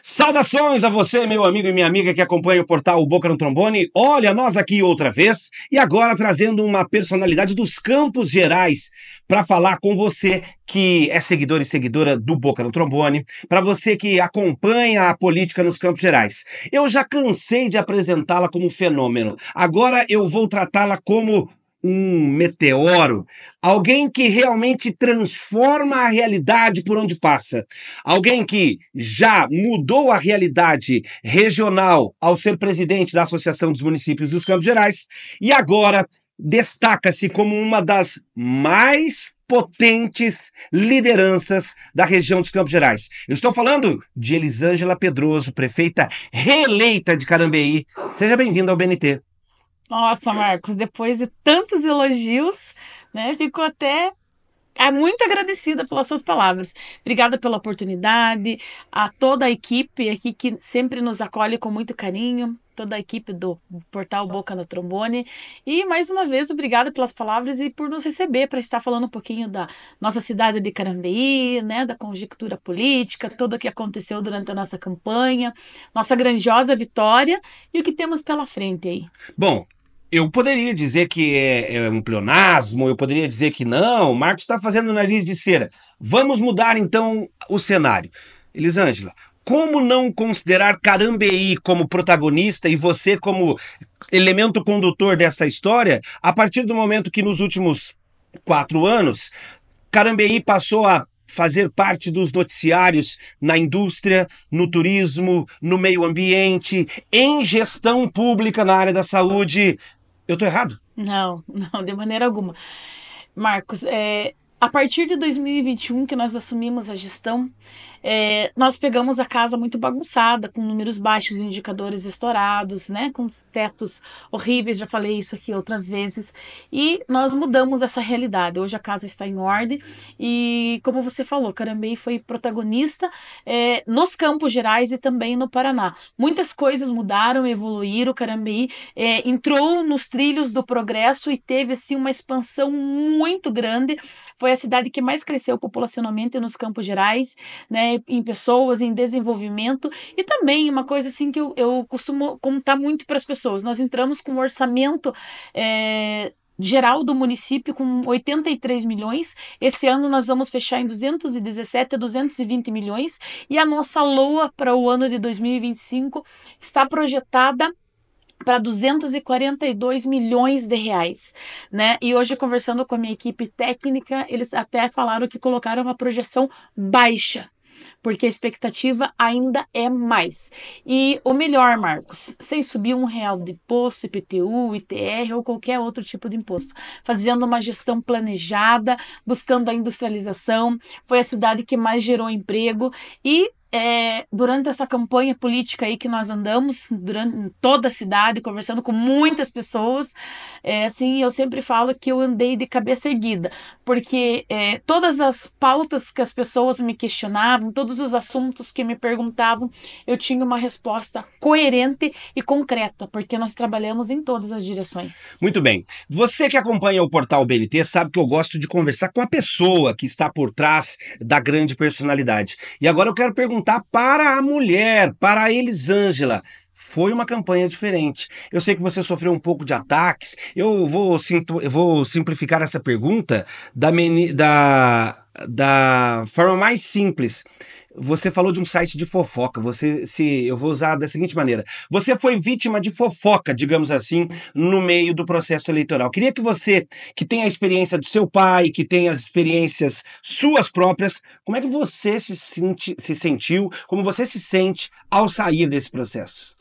Saudações a você, meu amigo e minha amiga que acompanha o portal Boca no Trombone. Olha, nós aqui outra vez e agora trazendo uma personalidade dos Campos Gerais para falar com você que é seguidor e seguidora do Boca no Trombone, para você que acompanha a política nos Campos Gerais. Eu já cansei de apresentá-la como fenômeno. Agora eu vou tratá-la como um meteoro, alguém que realmente transforma a realidade por onde passa, alguém que já mudou a realidade regional ao ser presidente da Associação dos Municípios dos Campos Gerais e agora destaca-se como uma das mais potentes lideranças da região dos Campos Gerais. Eu estou falando de Elisângela Pedroso, prefeita reeleita de Carambeí. Seja bem-vinda ao BNT. Nossa, Marcos, depois de tantos elogios, né? ficou até é muito agradecida pelas suas palavras. Obrigada pela oportunidade, a toda a equipe aqui que sempre nos acolhe com muito carinho, toda a equipe do portal Boca no Trombone. E mais uma vez, obrigada pelas palavras e por nos receber para estar falando um pouquinho da nossa cidade de Carambeí, né, da conjectura política, tudo o que aconteceu durante a nossa campanha, nossa grandiosa vitória e o que temos pela frente aí. Bom, eu poderia dizer que é, é, um pleonasmo, eu poderia dizer que não, o Marcos está fazendo nariz de cera. Vamos mudar então o cenário. Elisângela, como não considerar Carambeí como protagonista e você como elemento condutor dessa história, a partir do momento que nos últimos quatro anos, Carambeí passou a fazer parte dos noticiários na indústria, no turismo, no meio ambiente, em gestão pública na área da saúde. Eu tô errado? Não, não, de maneira alguma. Marcos, é, a partir de 2021 que nós assumimos a gestão, é, nós pegamos a casa muito bagunçada, com números baixos, indicadores estourados, né? Com tetos horríveis, já falei isso aqui outras vezes. E nós mudamos essa realidade. Hoje a casa está em ordem e, como você falou, Carambei foi protagonista é, nos Campos Gerais e também no Paraná. Muitas coisas mudaram, evoluíram. O Carambeí é, entrou nos trilhos do progresso e teve assim uma expansão muito grande. Foi a cidade que mais cresceu populacionalmente nos Campos Gerais, né? Né, em pessoas, em desenvolvimento e também uma coisa assim que eu, eu costumo contar muito para as pessoas. Nós entramos com um orçamento é, geral do município com 83 milhões. Esse ano nós vamos fechar em 217 a 220 milhões e a nossa LOA para o ano de 2025 está projetada para 242 milhões de reais, né? E hoje conversando com a minha equipe técnica, eles até falaram que colocaram uma projeção baixa porque a expectativa ainda é mais. E o melhor, Marcos, sem subir um real de imposto, IPTU, ITR ou qualquer outro tipo de imposto, fazendo uma gestão planejada, buscando a industrialização, foi a cidade que mais gerou emprego e é, durante essa campanha política aí que nós andamos durante toda a cidade, conversando com muitas pessoas, é, assim, eu sempre falo que eu andei de cabeça erguida, porque é, todas as pautas que as pessoas me questionavam, todos os assuntos que me perguntavam, eu tinha uma resposta coerente e concreta, porque nós trabalhamos em todas as direções. Muito bem. Você que acompanha o portal BNT sabe que eu gosto de conversar com a pessoa que está por trás da grande personalidade. E agora eu quero perguntar perguntar para a mulher, para a Elisângela. Foi uma campanha diferente. Eu sei que você sofreu um pouco de ataques. Eu vou, eu vou simplificar essa pergunta da, da, da forma mais simples. Você falou de um site de fofoca. Você se. Eu vou usar da seguinte maneira. Você foi vítima de fofoca, digamos assim, no meio do processo eleitoral. Queria que você, que tem a experiência do seu pai, que tem as experiências suas próprias, como é que você se, senti, se sentiu, como você se sente ao sair desse processo?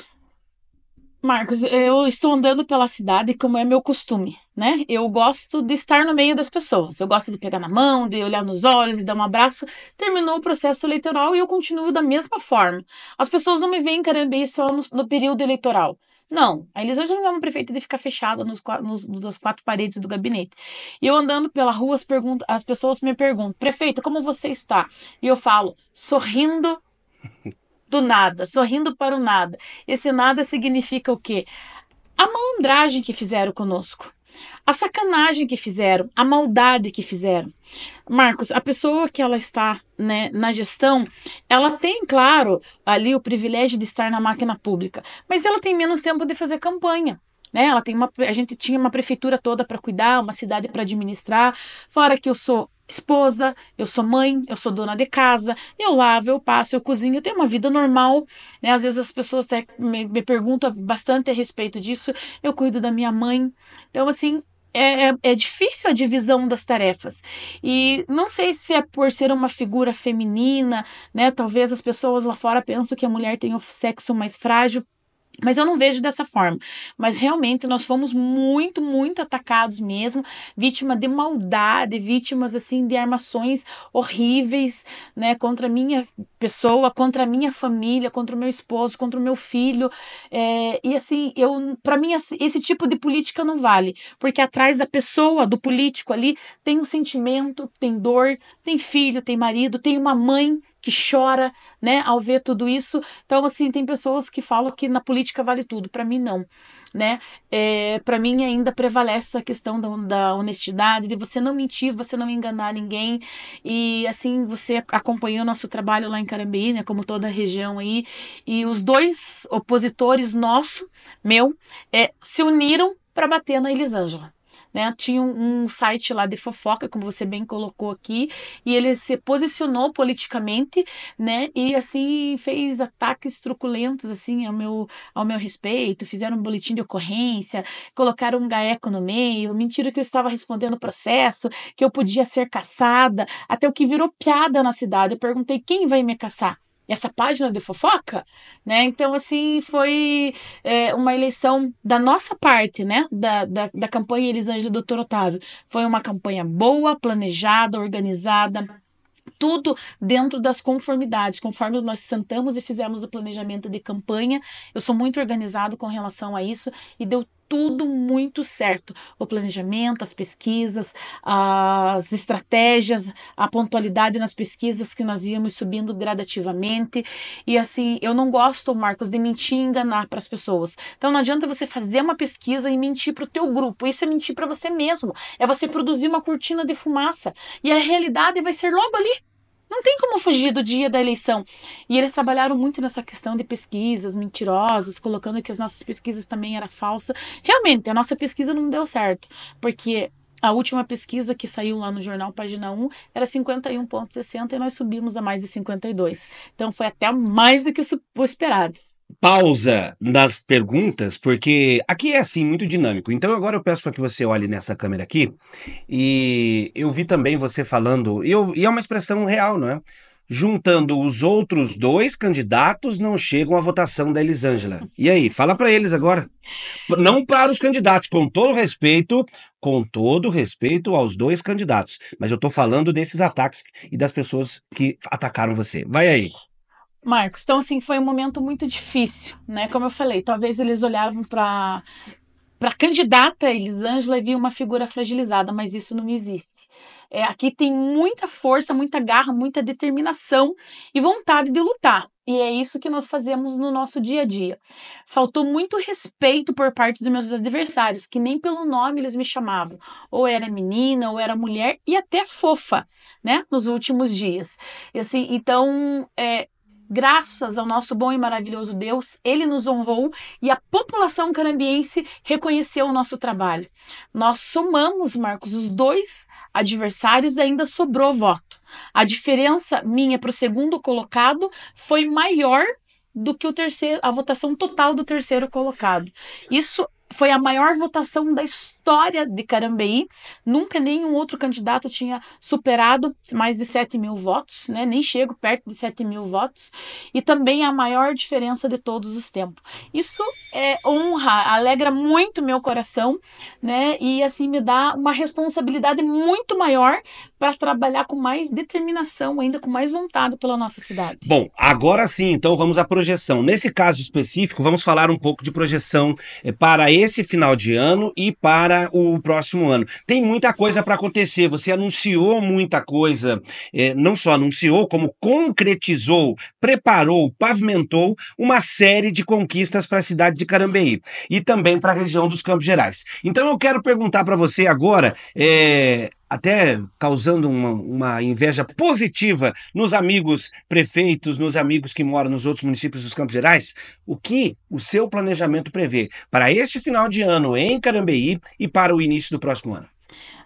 Marcos, eu estou andando pela cidade como é meu costume, né? Eu gosto de estar no meio das pessoas. Eu gosto de pegar na mão, de olhar nos olhos e dar um abraço. Terminou o processo eleitoral e eu continuo da mesma forma. As pessoas não me veem carambeio só no, no período eleitoral. Não, a Elisângela não é uma prefeita de ficar fechada nos, nos, nas quatro paredes do gabinete. E eu andando pela rua, as, pergunta, as pessoas me perguntam, prefeita, como você está? E eu falo, sorrindo do nada, sorrindo para o nada. Esse nada significa o quê? A malandragem que fizeram conosco. A sacanagem que fizeram, a maldade que fizeram. Marcos, a pessoa que ela está né, na gestão, ela tem, claro, ali o privilégio de estar na máquina pública, mas ela tem menos tempo de fazer campanha. Né? Ela tem uma, a gente tinha uma prefeitura toda para cuidar, uma cidade para administrar. Fora que eu sou esposa, eu sou mãe, eu sou dona de casa, eu lavo, eu passo, eu cozinho, eu tenho uma vida normal, né? Às vezes as pessoas me, me perguntam bastante a respeito disso, eu cuido da minha mãe. Então, assim, é, é, é, difícil a divisão das tarefas. E não sei se é por ser uma figura feminina, né? Talvez as pessoas lá fora pensam que a mulher tem o sexo mais frágil mas eu não vejo dessa forma. Mas realmente nós fomos muito, muito atacados mesmo, vítima de maldade, vítimas assim de armações horríveis, né, contra a minha pessoa, contra a minha família, contra o meu esposo, contra o meu filho. É, e assim, eu para mim esse tipo de política não vale, porque atrás da pessoa, do político ali, tem um sentimento, tem dor, tem filho, tem marido, tem uma mãe que chora, né, ao ver tudo isso. Então assim, tem pessoas que falam que na política vale tudo, para mim não né? É, para mim ainda prevalece a questão da, da, honestidade, de você não mentir, você não enganar ninguém. E assim, você acompanhou o nosso trabalho lá em Carambeí, né? Como toda a região aí. E os dois opositores nosso, meu, é, se uniram para bater na Elisângela né? Tinha um, um site lá de fofoca, como você bem colocou aqui, e ele se posicionou politicamente, né? E assim fez ataques truculentos assim ao meu ao meu respeito, fizeram um boletim de ocorrência, colocaram um gaeco no meio, mentira que eu estava respondendo o processo, que eu podia ser caçada, até o que virou piada na cidade. Eu perguntei quem vai me caçar? essa página de fofoca, né? Então, assim, foi é, uma eleição da nossa parte, né? Da, da, da campanha Elisângela do Dr. Otávio. Foi uma campanha boa, planejada, organizada, tudo dentro das conformidades, conforme nós sentamos e fizemos o planejamento de campanha. Eu sou muito organizado com relação a isso e deu tudo muito certo. O planejamento, as pesquisas, as estratégias, a pontualidade nas pesquisas que nós íamos subindo gradativamente. E assim, eu não gosto, Marcos, de mentir e enganar para as pessoas. Então não adianta você fazer uma pesquisa e mentir para o teu grupo. Isso é mentir para você mesmo. É você produzir uma cortina de fumaça. E a realidade vai ser logo ali. Não tem como fugir do dia da eleição. E eles trabalharam muito nessa questão de pesquisas mentirosas, colocando que as nossas pesquisas também era falsa. Realmente, a nossa pesquisa não deu certo, porque a última pesquisa que saiu lá no jornal Página 1 era 51,60 e nós subimos a mais de 52. Então foi até mais do que o esperado pausa nas perguntas, porque aqui é assim, muito dinâmico. Então agora eu peço para que você olhe nessa câmera aqui. E eu vi também você falando, e, eu, e é uma expressão real, não é? Juntando os outros dois candidatos, não chegam à votação da Elisângela. E aí, fala para eles agora. Não para os candidatos, com todo respeito, com todo respeito aos dois candidatos. Mas eu estou falando desses ataques e das pessoas que atacaram você. Vai aí. Marcos, então assim, foi um momento muito difícil, né? Como eu falei, talvez eles olhavam para para candidata Elisângela havia uma figura fragilizada, mas isso não existe. É, aqui tem muita força, muita garra, muita determinação e vontade de lutar. E é isso que nós fazemos no nosso dia a dia. Faltou muito respeito por parte dos meus adversários, que nem pelo nome eles me chamavam. Ou era menina, ou era mulher, e até fofa, né? Nos últimos dias. E assim, então, é, graças ao nosso bom e maravilhoso Deus, ele nos honrou e a população canambiense reconheceu o nosso trabalho. Nós somamos, Marcos, os dois adversários e ainda sobrou voto. A diferença minha para o segundo colocado foi maior do que o terceiro, a votação total do terceiro colocado. Isso foi a maior votação da história de Carambeí. Nunca nenhum outro candidato tinha superado mais de 7 mil votos, né? nem chego perto de 7 mil votos. E também a maior diferença de todos os tempos. Isso é honra, alegra muito meu coração, né? E assim me dá uma responsabilidade muito maior para trabalhar com mais determinação, ainda com mais vontade pela nossa cidade. Bom, agora sim, então vamos à projeção. Nesse caso específico, vamos falar um pouco de projeção eh, para esse final de ano e para o próximo ano. Tem muita coisa para acontecer, você anunciou muita coisa, eh, não só anunciou, como concretizou, preparou, pavimentou uma série de conquistas para a cidade de Carambeí e também para a região dos Campos Gerais. Então eu quero perguntar para você agora, é, até causando uma, uma, inveja positiva nos amigos prefeitos, nos amigos que moram nos outros municípios dos Campos Gerais, o que o seu planejamento prevê para este final de ano em Carambeí e para o início do próximo ano?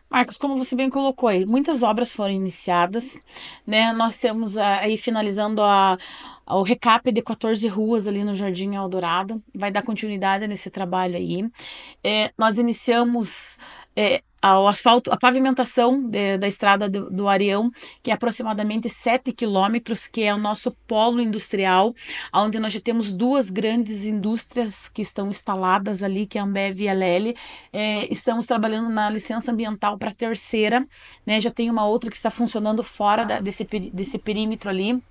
Marcos, como você bem colocou aí, muitas obras foram iniciadas, né? Nós temos ah, aí finalizando a, o recap de 14 ruas ali no Jardim Eldorado, vai dar continuidade nesse trabalho aí. É, nós iniciamos é, ao asfalto, a pavimentação de, da estrada do, do Arião, que é aproximadamente 7 quilômetros, que é o nosso polo industrial, onde nós já temos duas grandes indústrias que estão instaladas ali, que é a Ambev e a Lely. É, estamos trabalhando na licença ambiental para a terceira, né? já tem uma outra que está funcionando fora da, desse, desse perímetro ali.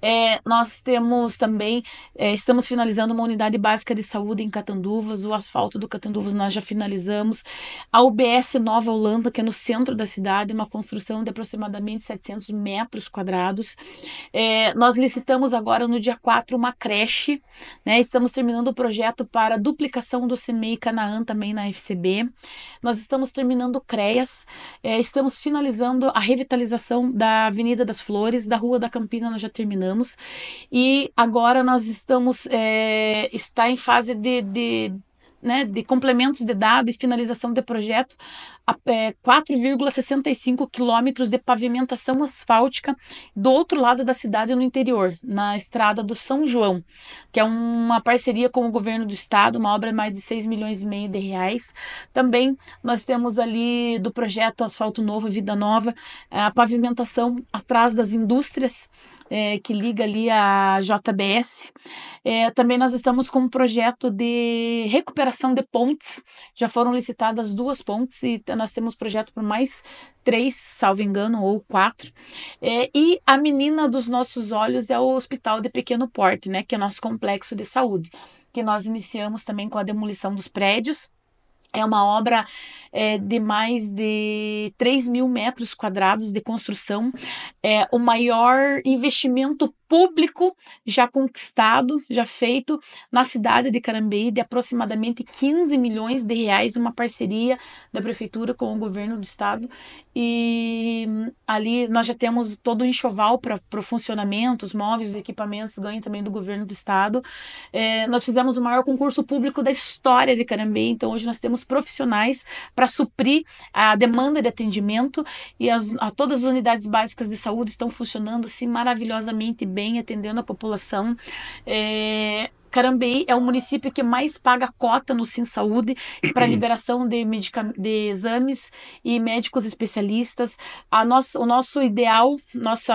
É, nós temos também, é, estamos finalizando uma unidade básica de saúde em Catanduvas, o asfalto do Catanduvas nós já finalizamos. A UBS Nova Holanda, que é no centro da cidade, uma construção de aproximadamente 700 metros quadrados. É, nós licitamos agora no dia 4 uma creche, né? estamos terminando o projeto para duplicação do CMEI Canaã também na FCB. Nós estamos terminando CREAS, é, estamos finalizando a revitalização da Avenida das Flores, da Rua da Campina, nós já terminamos. E agora nós estamos, é, está em fase de, de né, de complementos de dados e finalização de projeto, é, 4,65 quilômetros de pavimentação asfáltica do outro lado da cidade no interior, na estrada do São João, que é uma parceria com o governo do estado, uma obra de mais de 6 milhões e meio de reais. Também nós temos ali do projeto Asfalto Novo, Vida Nova, é, a pavimentação atrás das indústrias, é, que liga ali a JBS. É, eh, também nós estamos com um projeto de recuperação de pontes. Já foram licitadas duas pontes e nós temos projeto por mais três, salvo engano, ou quatro. É, e a menina dos nossos olhos é o Hospital de Pequeno Porte, né, que é nosso complexo de saúde, que nós iniciamos também com a demolição dos prédios é uma obra é, de mais de 3 mil metros quadrados de construção, é o maior investimento público já conquistado, já feito na cidade de Carambeí de aproximadamente 15 milhões de reais, uma parceria da prefeitura com o governo do estado e hum, ali nós já temos todo o enxoval para o funcionamento, os móveis, os equipamentos ganho também do governo do estado. É, nós fizemos o maior concurso público da história de Carambeí, então hoje nós temos profissionais para suprir a demanda de atendimento e as, a, todas as unidades básicas de saúde estão funcionando assim maravilhosamente bem bem, atendendo a população. É, Carambeí é o município que mais paga cota no Sim Saúde para liberação de, de exames e médicos especialistas. A nossa, o nosso ideal, nossa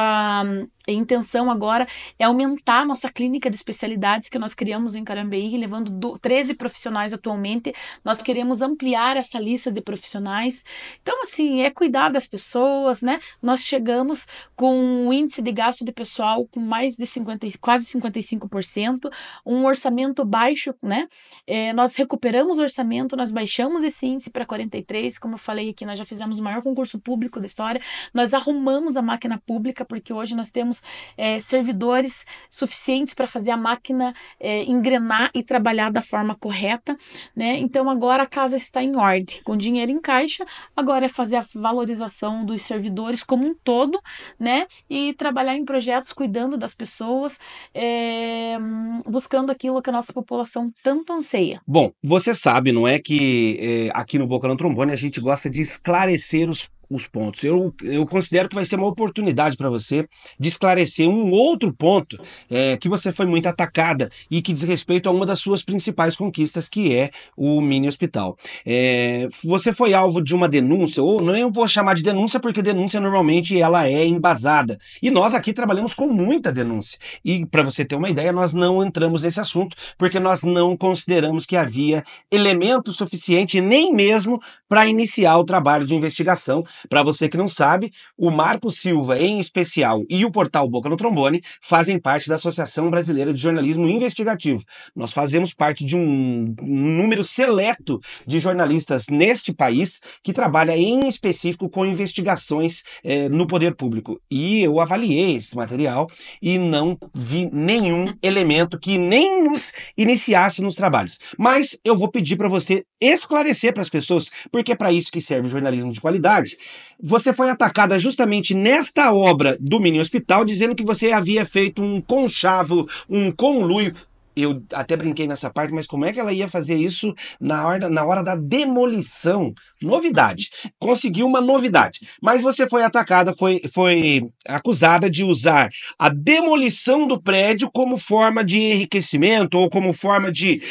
a intenção agora é aumentar a nossa clínica de especialidades que nós criamos em Carambeí, levando do, 13 profissionais atualmente. Nós queremos ampliar essa lista de profissionais. Então, assim, é cuidar das pessoas, né? Nós chegamos com um índice de gasto de pessoal com mais de 50, quase 55%, um orçamento baixo, né? É, nós recuperamos o orçamento, nós baixamos esse índice para 43, como eu falei aqui, nós já fizemos o maior concurso público da história, nós arrumamos a máquina pública, porque hoje nós temos é, servidores suficientes para fazer a máquina é, engrenar e trabalhar da forma correta, né? Então agora a casa está em ordem, com dinheiro em caixa, agora é fazer a valorização dos servidores como um todo, né? E trabalhar em projetos cuidando das pessoas, é, buscando aquilo que a nossa população tanto anseia. Bom, você sabe, não é que é, aqui no Boca no Trombone a gente gosta de esclarecer os os pontos. Eu, eu considero que vai ser uma oportunidade para você de esclarecer um outro ponto é, que você foi muito atacada e que diz respeito a uma das suas principais conquistas, que é o mini hospital. É, você foi alvo de uma denúncia, ou não vou chamar de denúncia, porque denúncia normalmente ela é embasada. E nós aqui trabalhamos com muita denúncia. E para você ter uma ideia, nós não entramos nesse assunto porque nós não consideramos que havia elemento suficiente nem mesmo para iniciar o trabalho de investigação para você que não sabe, o Marco Silva, em especial, e o portal Boca no Trombone fazem parte da Associação Brasileira de Jornalismo Investigativo. Nós fazemos parte de um número seleto de jornalistas neste país que trabalha em específico com investigações eh, no poder público. E eu avaliei esse material e não vi nenhum elemento que nem nos iniciasse nos trabalhos. Mas eu vou pedir para você esclarecer para as pessoas, porque é para isso que serve o jornalismo de qualidade você foi atacada justamente nesta obra do Mini Hospital, dizendo que você havia feito um conchavo, um conluio. Eu até brinquei nessa parte, mas como é que ela ia fazer isso na hora, na hora da demolição? Novidade. Conseguiu uma novidade. Mas você foi atacada, foi, foi acusada de usar a demolição do prédio como forma de enriquecimento ou como forma de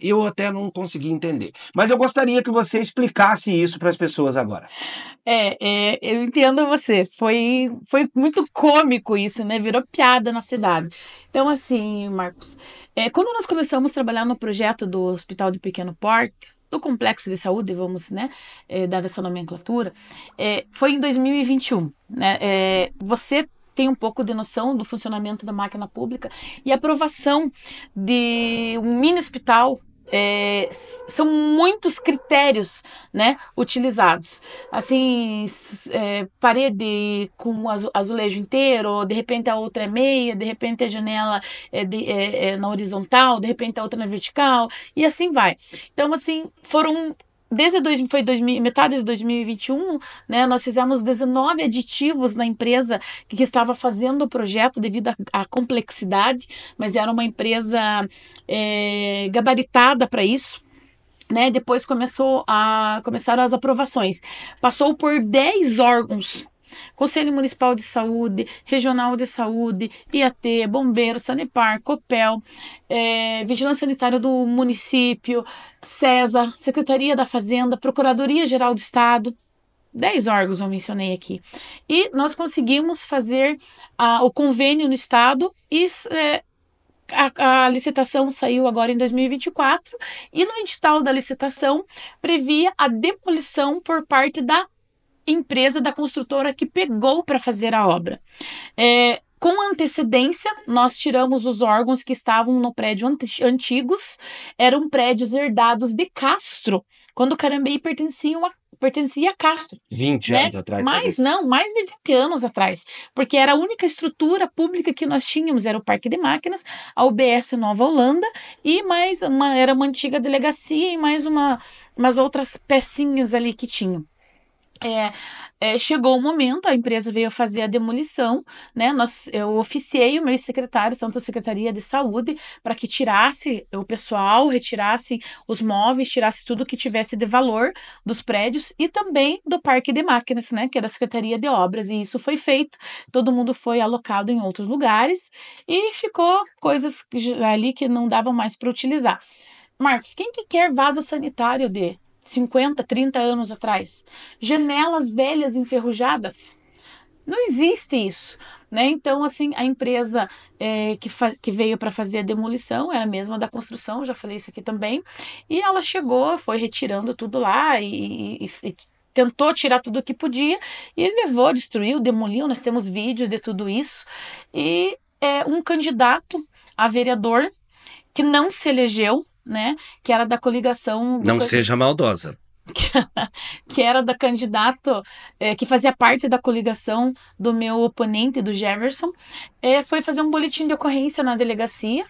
eu até não consegui entender. Mas eu gostaria que você explicasse isso para as pessoas agora. É, é, eu entendo você. Foi, foi muito cômico isso, né? Virou piada na cidade. Então, assim, Marcos, é, quando nós começamos a trabalhar no projeto do Hospital de Pequeno Porte, do Complexo de Saúde, vamos né, é, dar essa nomenclatura, é, foi em 2021. Né? É, você tem um pouco de noção do funcionamento da máquina pública e a aprovação de um mini hospital é, são muitos critérios né, utilizados. Assim, é, parede com azulejo inteiro, de repente a outra é meia, de repente a janela é, de, é, é na horizontal, de repente a outra na vertical, e assim vai. Então, assim, foram desde dois, foi metade de 2021, né, nós fizemos 19 aditivos na empresa que estava fazendo o projeto devido à complexidade, mas era uma empresa é, gabaritada para isso. Né, depois começou a, começaram as aprovações. Passou por 10 órgãos Conselho Municipal de Saúde, Regional de Saúde, IAT, Bombeiro, Sanepar, Copel, é, Vigilância Sanitária do Município, CESA, Secretaria da Fazenda, Procuradoria Geral do Estado. 10 órgãos eu mencionei aqui. E nós conseguimos fazer a, o convênio no Estado e é, a, a, licitação saiu agora em 2024 e no edital da licitação previa a demolição por parte da empresa da construtora que pegou para fazer a obra. É, com antecedência, nós tiramos os órgãos que estavam no prédio antigos, eram prédios herdados de Castro, quando Carambeí pertencia a, pertencia a Castro. 20 né? anos atrás. Mais, talvez. não, mais de 20 anos atrás. Porque era a única estrutura pública que nós tínhamos, era o Parque de Máquinas, a UBS Nova Holanda, e mais uma, era uma antiga delegacia e mais uma, umas outras pecinhas ali que tinham. É, é, chegou o momento, a empresa veio fazer a demolição, né? Nós, eu oficiei o meu secretário, tanto a Secretaria de Saúde, para que tirasse o pessoal, retirasse os móveis, tirasse tudo que tivesse de valor dos prédios e também do parque de máquinas, né? Que é da Secretaria de Obras. E isso foi feito, todo mundo foi alocado em outros lugares e ficou coisas ali que não davam mais para utilizar. Marcos, quem que quer vaso sanitário de 50, 30 anos atrás. Janelas velhas enferrujadas. Não existe isso. Né? Então, assim, a empresa é, que, que, veio para fazer a demolição era a mesma da construção, já falei isso aqui também. E ela chegou, foi retirando tudo lá e, e, e tentou tirar tudo o que podia e levou, destruiu, demoliu. Nós temos vídeos de tudo isso. E é, um candidato a vereador que não se elegeu né? Que era da coligação. Não seja maldosa. que era da candidato é, que fazia parte da coligação do meu oponente, do Jefferson, é, foi fazer um boletim de ocorrência na delegacia,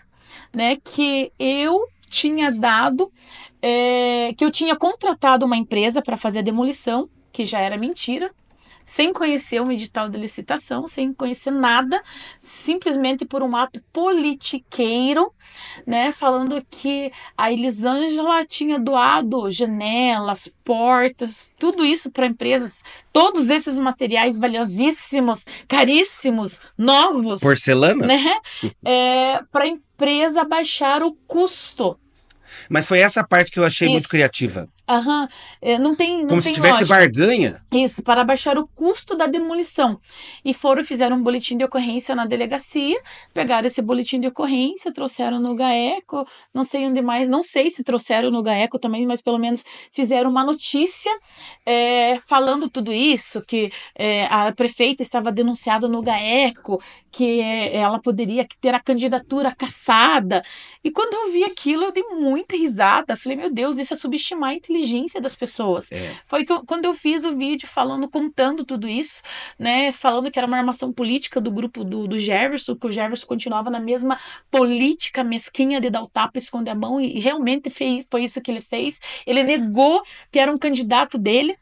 né? Que eu tinha dado, é, que eu tinha contratado uma empresa para fazer a demolição, que já era mentira, sem conhecer o edital de licitação, sem conhecer nada, simplesmente por um ato politiqueiro, né? Falando que a Elisângela tinha doado janelas, portas, tudo isso para empresas, todos esses materiais valiosíssimos, caríssimos, novos. Porcelana? Né? É, para a empresa baixar o custo. Mas foi essa parte que eu achei isso. muito criativa. Aham, é, não tem. Não Como tem se tivesse lógica. barganha. Isso, para baixar o custo da demolição. E foram, fizeram um boletim de ocorrência na delegacia, pegaram esse boletim de ocorrência, trouxeram no GAECO, não sei onde mais, não sei se trouxeram no GAECO também, mas pelo menos fizeram uma notícia é, falando tudo isso, que é, a prefeita estava denunciada no GAECO, que é, ela poderia ter a candidatura caçada. E quando eu vi aquilo, eu dei muita risada. Falei, meu Deus, isso é subestimar inteligência das pessoas. É. Foi eu, quando eu fiz o vídeo falando, contando tudo isso, né? Falando que era uma armação política do grupo do, do Jefferson, que o Jefferson continuava na mesma política mesquinha de dar o tapa, esconder a mão, e, e realmente fez, foi isso que ele fez. Ele negou que era um candidato dele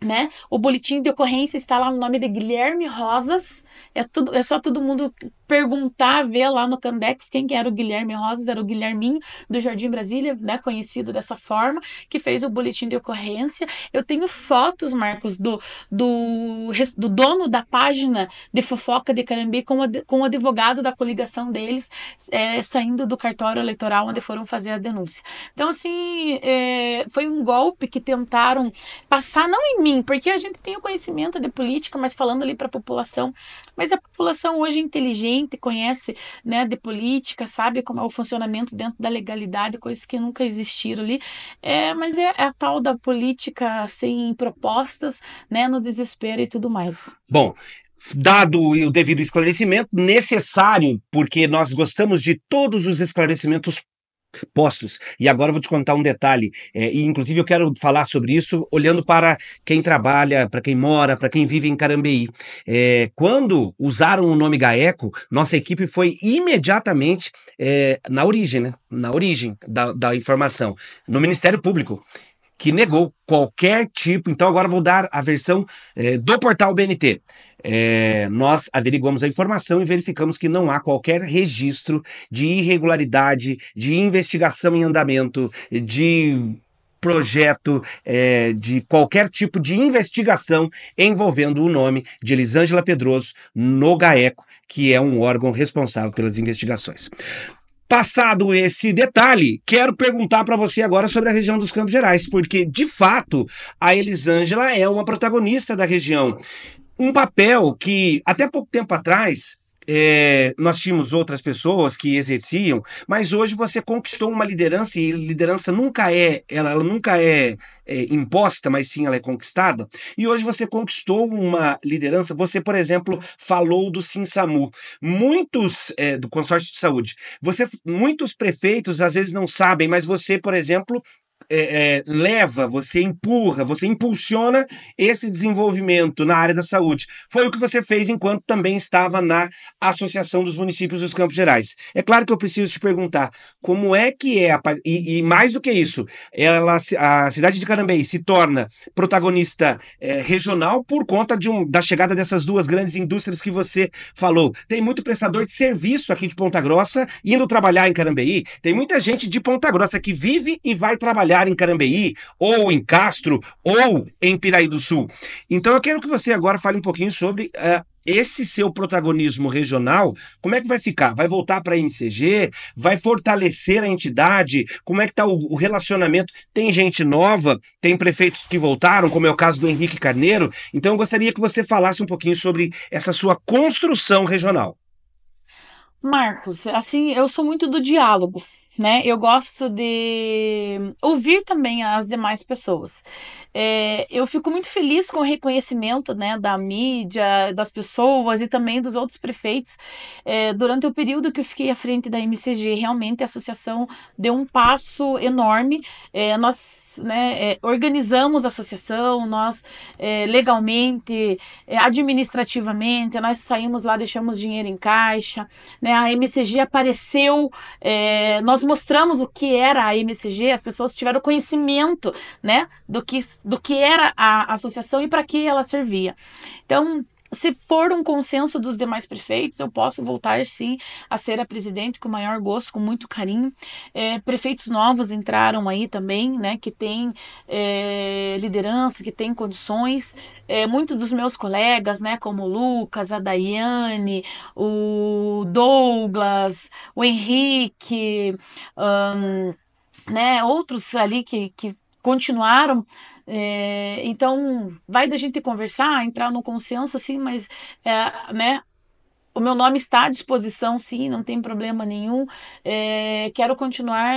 né? O boletim de ocorrência está lá no nome de Guilherme Rosas. É, tudo, é só todo mundo perguntar, ver lá no Candex quem que era o Guilherme Rosas, era o Guilherminho do Jardim Brasília, né, conhecido dessa forma, que fez o boletim de ocorrência. Eu tenho fotos, Marcos, do, do, do dono da página de fofoca de Carambi com, o, com o advogado da coligação deles é, saindo do cartório eleitoral onde foram fazer a denúncia. Então, assim, é, foi um golpe que tentaram passar, não em mim, porque a gente tem o conhecimento de política, mas falando ali para a população, mas a população hoje é inteligente, conhece né, de política, sabe como é o funcionamento dentro da legalidade, coisas que nunca existiram ali. É, mas é, é a tal da política sem propostas, né, no desespero e tudo mais. Bom, dado o devido esclarecimento necessário, porque nós gostamos de todos os esclarecimentos postos E agora eu vou te contar um detalhe, é, e inclusive eu quero falar sobre isso olhando para quem trabalha, para quem mora, para quem vive em Carambeí. É, quando usaram o nome Gaeco, nossa equipe foi imediatamente é, na origem, né? na origem da, da informação, no Ministério Público que negou qualquer tipo. Então, agora vou dar a versão é, do portal BNT. É, nós averiguamos a informação e verificamos que não há qualquer registro de irregularidade, de investigação em andamento, de projeto é, de qualquer tipo de investigação envolvendo o nome de Elisângela Pedroso no GAECO, que é um órgão responsável pelas investigações. Passado esse detalhe, quero perguntar para você agora sobre a região dos Campos Gerais, porque de fato a Elisângela é uma protagonista da região. Um papel que até pouco tempo atrás é, nós tínhamos outras pessoas que exerciam, mas hoje você conquistou uma liderança e liderança nunca é, ela, ela nunca é, é, imposta, mas sim ela é conquistada. E hoje você conquistou uma liderança. Você, por exemplo, falou do SinSamu. Muitos é, do consórcio de saúde, você, muitos prefeitos às vezes não sabem, mas você, por exemplo, é, é, leva, você empurra, você impulsiona esse desenvolvimento na área da saúde. Foi o que você fez enquanto também estava na Associação dos Municípios dos Campos Gerais. É claro que eu preciso te perguntar como é que é, a, e, e, mais do que isso, ela, a cidade de Carambeí se torna protagonista é, regional por conta de um, da chegada dessas duas grandes indústrias que você falou. Tem muito prestador de serviço aqui de Ponta Grossa indo trabalhar em Carambeí, tem muita gente de Ponta Grossa que vive e vai trabalhar em Carambeí, ou em Castro, ou em Piraí do Sul. Então eu quero que você agora fale um pouquinho sobre uh, esse seu protagonismo regional, como é que vai ficar? Vai voltar para a MCG? Vai fortalecer a entidade? Como é que está o, o, relacionamento? Tem gente nova? Tem prefeitos que voltaram, como é o caso do Henrique Carneiro? Então eu gostaria que você falasse um pouquinho sobre essa sua construção regional. Marcos, assim, eu sou muito do diálogo né? Eu gosto de ouvir também as demais pessoas. É, eu fico muito feliz com o reconhecimento, né, da mídia, das pessoas e também dos outros prefeitos. É, durante o período que eu fiquei à frente da MCG, realmente a associação deu um passo enorme. É, nós, né, é, organizamos a associação, nós é, legalmente, é, administrativamente, nós saímos lá, deixamos dinheiro em caixa, né? A MCG apareceu, nós mostramos o que era a MSG, as pessoas tiveram conhecimento, né, do que, do que era a associação e para que ela servia. Então, se for um consenso dos demais prefeitos, eu posso voltar sim a ser a presidente com o maior gosto, com muito carinho. É, prefeitos novos entraram aí também, né? Que têm é, liderança, que têm condições. É, muitos dos meus colegas, né? Como o Lucas, a Daiane, o Douglas, o Henrique, um, né? Outros ali que, que continuaram é, então, vai da gente conversar, entrar no consenso, assim, mas, é, né, o meu nome está à disposição, sim, não tem problema nenhum. É, quero continuar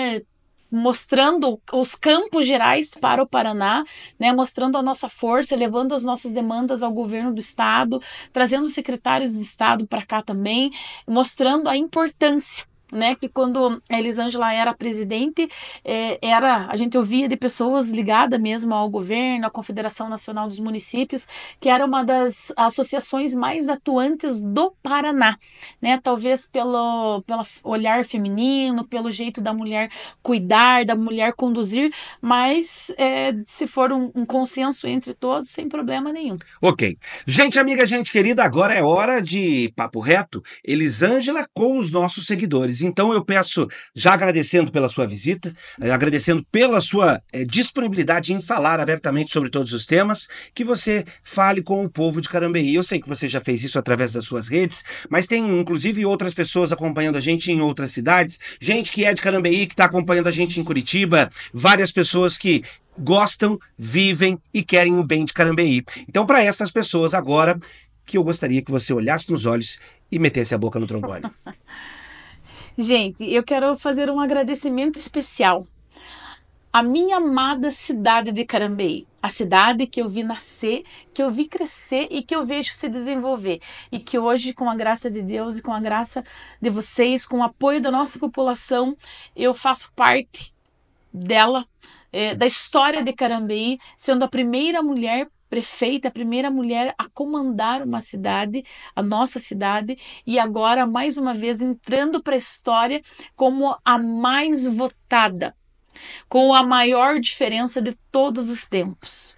mostrando os campos gerais para o Paraná, né, mostrando a nossa força, levando as nossas demandas ao governo do estado, trazendo secretários de estado para cá também, mostrando a importância né, que quando a Elisângela era presidente, é, era a gente ouvia de pessoas ligadas mesmo ao governo, à Confederação Nacional dos Municípios, que era uma das associações mais atuantes do Paraná, né, talvez pelo, pelo olhar feminino, pelo jeito da mulher cuidar, da mulher conduzir, mas é se for um, um consenso entre todos, sem problema nenhum. Ok. Gente amiga, gente querida, agora é hora de papo reto. Elisângela com os nossos seguidores então eu peço, já agradecendo pela sua visita, eh, agradecendo pela sua eh, disponibilidade em falar abertamente sobre todos os temas, que você fale com o povo de Carambeí. Eu sei que você já fez isso através das suas redes, mas tem inclusive outras pessoas acompanhando a gente em outras cidades, gente que é de Carambeí, que está acompanhando a gente em Curitiba, várias pessoas que gostam, vivem e querem o bem de Carambeí. Então, para essas pessoas agora, que eu gostaria que você olhasse nos olhos e metesse a boca no trombone. Gente, eu quero fazer um agradecimento especial à minha amada cidade de Carambeí, a cidade que eu vi nascer, que eu vi crescer e que eu vejo se desenvolver. E que hoje, com a graça de Deus e com a graça de vocês, com o apoio da nossa população, eu faço parte dela, é, da história de Carambeí, sendo a primeira mulher prefeita, a primeira mulher a comandar uma cidade, a nossa cidade, e agora, mais uma vez, entrando para a história como a mais votada, com a maior diferença de todos os tempos.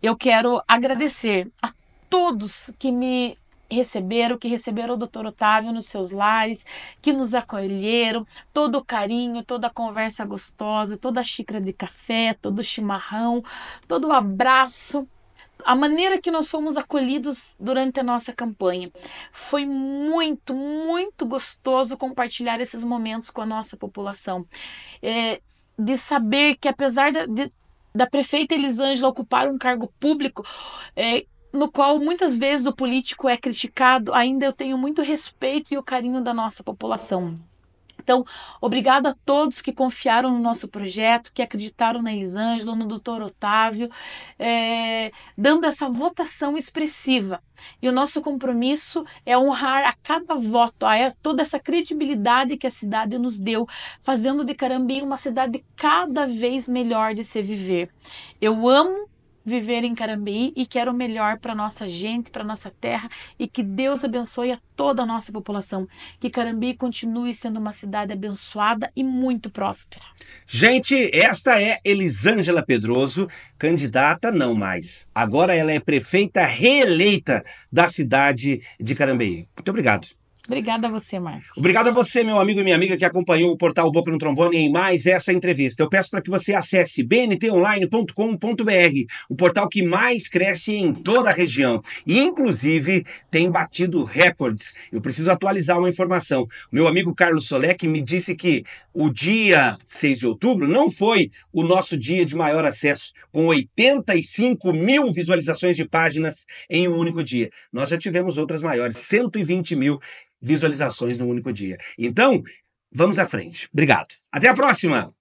Eu quero agradecer a todos que me receberam, que receberam o doutor Otávio nos seus lares, que nos acolheram, todo o carinho, toda a conversa gostosa, toda a xícara de café, todo o chimarrão, todo o abraço a maneira que nós fomos acolhidos durante a nossa campanha. Foi muito, muito gostoso compartilhar esses momentos com a nossa população. É, de saber que, apesar da, de, da prefeita Elisângela ocupar um cargo público, é, no qual muitas vezes o político é criticado, ainda eu tenho muito respeito e o carinho da nossa população. Então, obrigado a todos que confiaram no nosso projeto, que acreditaram na Elisângela, no doutor Otávio, é, dando essa votação expressiva. E o nosso compromisso é honrar a cada voto, a toda essa credibilidade que a cidade nos deu, fazendo de Carambim uma cidade cada vez melhor de se viver. Eu amo viver em Carambeí e quero o melhor para nossa gente, para nossa terra e que Deus abençoe a toda a nossa população. Que Carambeí continue sendo uma cidade abençoada e muito próspera. Gente, esta é Elisângela Pedroso, candidata não mais. Agora ela é prefeita reeleita da cidade de Carambeí. Muito obrigado. Obrigada a você, Marcos. Obrigado a você, meu amigo e minha amiga, que acompanhou o portal Boca no Trombone em mais essa entrevista. Eu peço para que você acesse bntonline.com.br, o portal que mais cresce em toda a região. E, inclusive, tem batido recordes. Eu preciso atualizar uma informação. Meu amigo Carlos Solek me disse que o dia 6 de outubro não foi o nosso dia de maior acesso, com 85 mil visualizações de páginas em um único dia. Nós já tivemos outras maiores, 120 mil visualizações num único dia. Então, vamos à frente. Obrigado. Até a próxima!